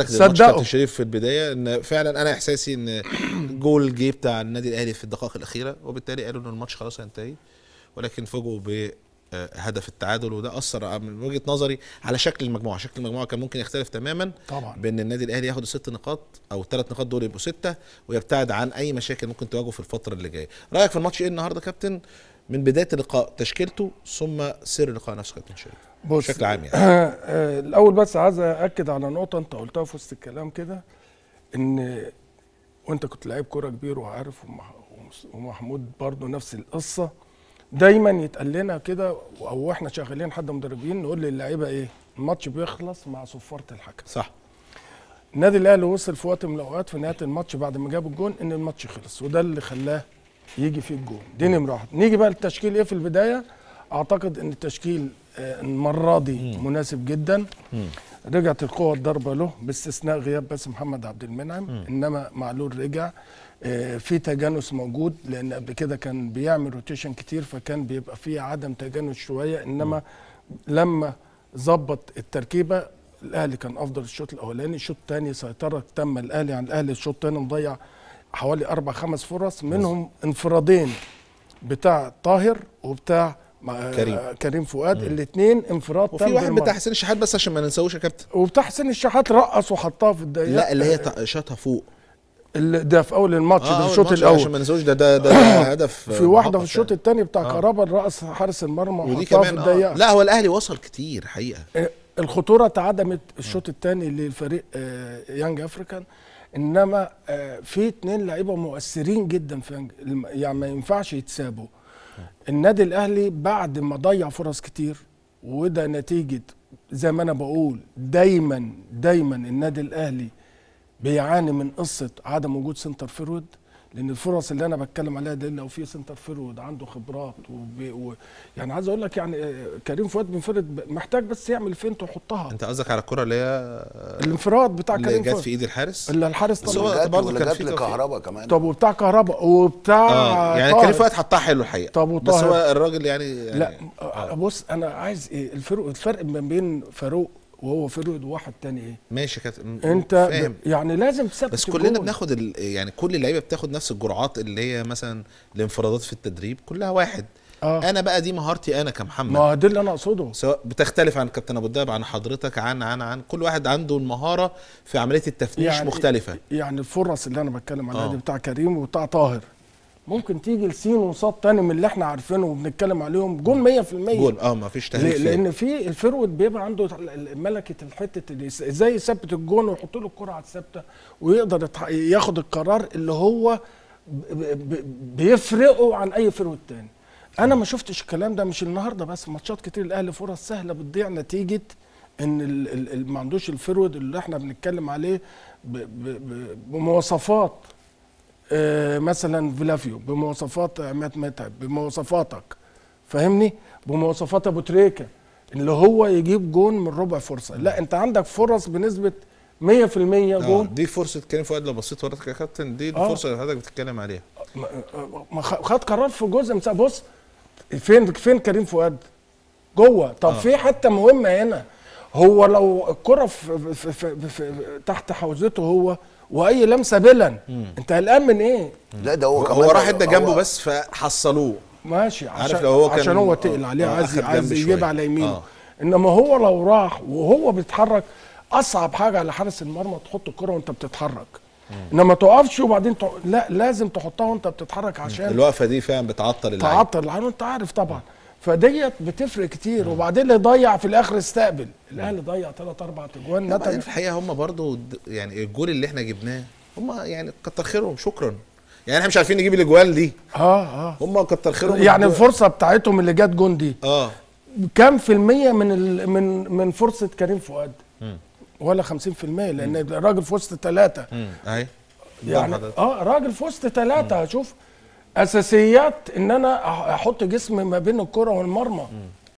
لك زي ماتش كابتن شريف في البدايه ان فعلا انا احساسي ان جول جه بتاع النادي الاهلي في الدقائق الاخيره وبالتالي قالوا ان الماتش خلاص هينتهي ولكن فوجئوا ب آه، هدف التعادل وده اثر من وجهه نظري على شكل المجموعه، شكل المجموعه كان ممكن يختلف تماما طبعا بان النادي الاهلي ياخد الست نقاط او الثلاث نقاط دول يبقوا سته ويبتعد عن اي مشاكل ممكن تواجهه في الفتره اللي جايه. رايك في الماتش ايه النهارده كابتن؟ من بدايه اللقاء تشكيلته ثم سر اللقاء نفسه كابتن شريف. بص بشكل عام يعني آه، الاول بس عايز اكد على نقطه انت قلتها في وسط الكلام كده ان وانت كنت لعيب كوره كبير وعارف ومحمود برضه نفس القصه دايما يتقال لنا كده او واحنا شغالين حد مدربين نقول للعيبه ايه الماتش بيخلص مع صفاره الحكم صح النادي الاهلي وصل في وقت من الاوقات في نهايه الماتش بعد ما جاب الجون ان الماتش خلص وده اللي خلاه يجي فيه الجون دي نمره واحد نيجي بقى للتشكيل ايه في البدايه اعتقد ان التشكيل آه، المره دي مناسب جدا رجعت القوه الضربه له باستثناء غياب بس محمد عبد المنعم انما معلول رجع آه، في تجانس موجود لان قبل كده كان بيعمل روتيشن كتير فكان بيبقى في عدم تجانس شويه انما لما ظبط التركيبه الاهلي كان افضل الشوط الاولاني الشوط الثاني سيطره تم الاهلي عن الاهلي الشوط الثاني مضيع حوالي اربع خمس فرص منهم انفرادين بتاع طاهر وبتاع كريم كريم فؤاد الاثنين انفراد وفي واحد بتاع حسين الشحات بس عشان ما ننساهوش يا كابتن وبتاع حسين الشحات رقص وحطها في الدقيقه لا اللي هي آه، شاطها فوق ده في اول الماتش آه ده الشوط الاول عشان ما ننسوش ده ده ده هدف في واحده في الشوط يعني. الثاني بتاع آه. كهربا رقص حارس المرمى ودي كمان آه. لا هو الاهلي وصل كتير حقيقه آه، الخطوره اتعدمت آه. الشوط الثاني للفريق آه يانج افريكان انما آه في اثنين لعيبه مؤثرين جدا في يعني ما ينفعش يتسابوا النادي الاهلي بعد ما ضيع فرص كتير وده نتيجه زي ما انا بقول دايما دايما النادي الاهلي بيعاني من قصه عدم وجود سنتر فيرود لان الفرص اللي انا بتكلم عليها دي لو في سنتر فيرود عنده خبرات وبي و... يعني عايز اقول لك يعني آه، كريم فؤاد بنفرد محتاج بس يعمل فينت وحطها انت قصدك على الكره اللي هي آه، الانفراد بتاع كريم فؤاد اللي جت في ايد الحارس اللي الحارس طبعا برضه كان في كهربا كمان طب وبتاع كهربا وبتاع آه. يعني كريم فؤاد حطها حلو الحقيقه طب وطاهر. بس هو الراجل يعني, يعني لا آه. بص انا عايز ايه الفرق الفرق ما بين فاروق وهو فرويد واحد تاني ايه ماشي كت... انت فاهم. يعني لازم تثبت بس كلنا الجول. بناخد ال... يعني كل اللعيبه بتاخد نفس الجرعات اللي هي مثلا الانفرادات في التدريب كلها واحد آه. انا بقى دي مهارتي انا كمحمد ما ده اللي انا اقصده سواء بتختلف عن كابتن ابو الدهب عن حضرتك عن عن عن كل واحد عنده المهاره في عمليه التفتيش يعني مختلفه يعني الفرص اللي انا بتكلم عليها آه. دي بتاع كريم وبتاع طاهر ممكن تيجي لسين وصاد تاني من اللي احنا عارفينه وبنتكلم عليهم جون 100% جون اه ما فيش تهديد لان في الفرود بيبقى عنده ملكه الحته ازاي يثبت الجون ويحط له الكره على الثابته ويقدر ياخد القرار اللي هو بيفرقه عن اي فرود تاني انا ما شفتش الكلام ده مش النهارده بس ماتشات كتير الاهلي فرص سهله بتضيع نتيجه ان ما عندوش الفرود اللي احنا بنتكلم عليه بمواصفات آه، مثلا فيلافيو بمواصفات عماد متعب بمواصفاتك فاهمني بمواصفات ابو تريكه اللي هو يجيب جون من ربع فرصه لا انت عندك فرص بنسبه 100% آه، جون آه دي فرصه كريم فؤاد لو بصيت وراك يا كابتن دي آه. الفرصه آه اللي حضرتك بتتكلم عليها ما خد قرار في جزء بص فين فين كريم فؤاد جوه طب آه. في حته مهمه هنا هو لو الكره في في في في تحت حوزته هو واي لمسه بلن انت قلقان من ايه؟ لا ده هو هو راح ادى جنبه بس فحصلوه ماشي عشان عارف لو هو كان عشان هو تقل آه، عليه آه، عايز عايز يجيب على يمينه آه. انما هو لو راح وهو بيتحرك اصعب حاجه على حارس المرمى تحط الكره وانت بتتحرك انما تقفش وبعدين تق... لا لازم تحطها وانت بتتحرك عشان الوقفه دي فعلا بتعطل اللعيبه تعطل انت عارف طبعا فديت بتفرق كتير نعم. وبعدين اللي ضيع في الاخر استقبل الاهلي نعم. ضيع ثلاث اربع اجوان لا في الحقيقه هم برضو يعني الجول اللي احنا جبناه هم يعني كتر خيرهم شكرا يعني احنا مش عارفين نجيب الاجوان دي اه اه هم كتر خيرهم يعني الفرصه بتاعتهم اللي جت جون دي اه كام في الميه من ال... من من فرصه كريم فؤاد مم. ولا 50% لان الراجل في وسط ثلاثه اهي يعني اه راجل في وسط ثلاثه شوف اساسيات ان انا احط جسم ما بين الكره والمرمى